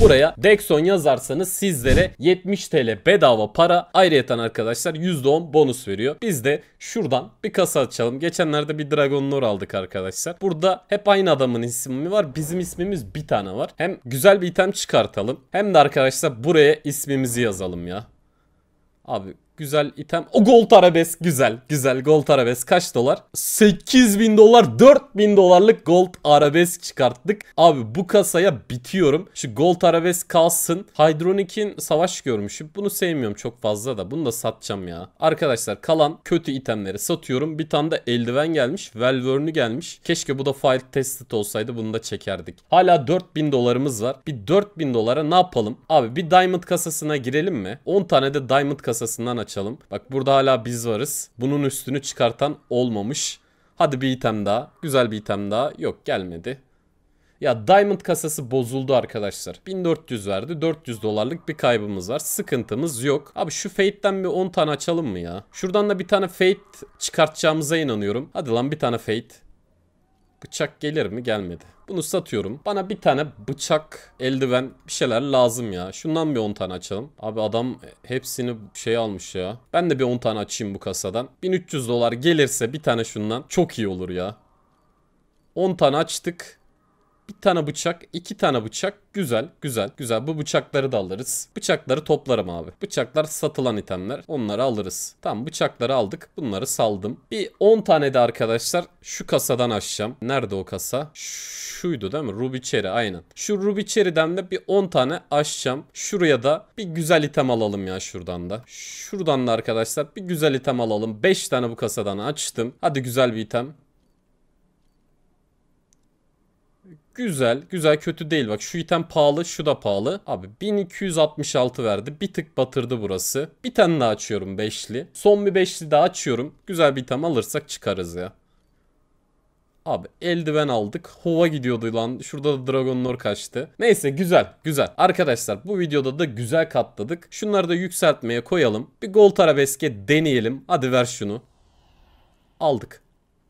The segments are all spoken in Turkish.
Buraya Dexon yazarsanız sizlere 70 TL bedava para ayrıyeten arkadaşlar %10 bonus veriyor. Biz de şuradan bir kasa açalım. Geçenlerde bir Dragon Lore aldık arkadaşlar. Burada hep aynı adamın ismi var. Bizim ismimiz bir tane var. Hem güzel bir item çıkartalım. Hem de arkadaşlar buraya ismimizi yazalım ya. Abi güzel item. O gold arabesk güzel. Güzel gold arabesk kaç dolar? 8000 dolar 4000 dolarlık gold arabesk çıkarttık. Abi bu kasaya bitiyorum. Şu gold arabesk kalsın. Hydronic'in savaş görmüşü. Bunu sevmiyorum çok fazla da. Bunu da satacağım ya. Arkadaşlar kalan kötü itemleri satıyorum. Bir tane de eldiven gelmiş. Velvern'ü gelmiş. Keşke bu da file tested olsaydı bunu da çekerdik. Hala 4000 dolarımız var. Bir 4000 dolara ne yapalım? Abi bir diamond kasasına girelim mi? 10 tane de diamond kasasına kasasından açalım. Bak burada hala biz varız. Bunun üstünü çıkartan olmamış. Hadi bir item daha. Güzel bir item daha. Yok gelmedi. Ya Diamond kasası bozuldu arkadaşlar. 1400 verdi. 400 dolarlık bir kaybımız var. Sıkıntımız yok. Abi şu Fate'den bir 10 tane açalım mı ya? Şuradan da bir tane Fate çıkartacağımıza inanıyorum. Hadi lan bir tane Fate. Bıçak gelir mi? Gelmedi. Bunu satıyorum. Bana bir tane bıçak, eldiven bir şeyler lazım ya. Şundan bir 10 tane açalım. Abi adam hepsini şey almış ya. Ben de bir 10 tane açayım bu kasadan. 1300 dolar gelirse bir tane şundan çok iyi olur ya. 10 tane açtık. Bir tane bıçak, iki tane bıçak. Güzel, güzel, güzel. Bu bıçakları da alırız. Bıçakları toplarım abi. Bıçaklar satılan itemler. Onları alırız. Tamam bıçakları aldık. Bunları saldım. Bir 10 tane de arkadaşlar şu kasadan açacağım. Nerede o kasa? Şuydu değil mi? Ruby Cherry aynen. Şu Ruby Cherry'den de bir 10 tane açacağım. Şuraya da bir güzel item alalım ya şuradan da. Şuradan da arkadaşlar bir güzel item alalım. 5 tane bu kasadan açtım. Hadi güzel bir item. Güzel. Güzel kötü değil. Bak şu item pahalı şu da pahalı. Abi 1266 verdi. Bir tık batırdı burası. Bir tane daha açıyorum beşli. Son bir beşli daha açıyorum. Güzel bir item alırsak çıkarız ya. Abi eldiven aldık. Hova gidiyordu lan. Şurada da Dragon kaçtı. Neyse güzel güzel. Arkadaşlar bu videoda da güzel katladık. Şunları da yükseltmeye koyalım. Bir gold arabeske deneyelim. Hadi ver şunu. Aldık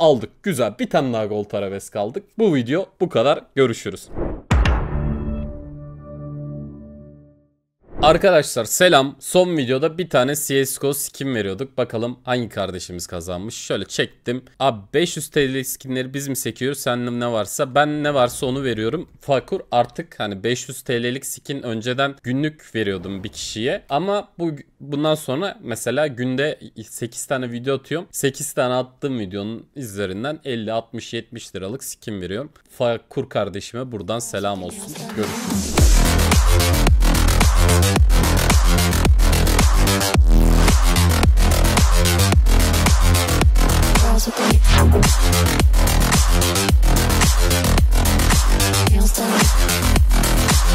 aldık. Güzel bir tane daha gol taraves kaldık. Bu video bu kadar. Görüşürüz. Arkadaşlar selam. Son videoda bir tane CSGO skin veriyorduk. Bakalım hangi kardeşimiz kazanmış. Şöyle çektim. Abi 500 TL skinleri biz mi sekiyoruz? Senin ne varsa ben ne varsa onu veriyorum. Fakur artık hani 500 TL'lik skin önceden günlük veriyordum bir kişiye. Ama bu bundan sonra mesela günde 8 tane video atıyorum. 8 tane attığım videonun izlerinden 50, 60, 70 liralık skin veriyorum. Fakur kardeşime buradan selam olsun. Görüşürüz. Feels the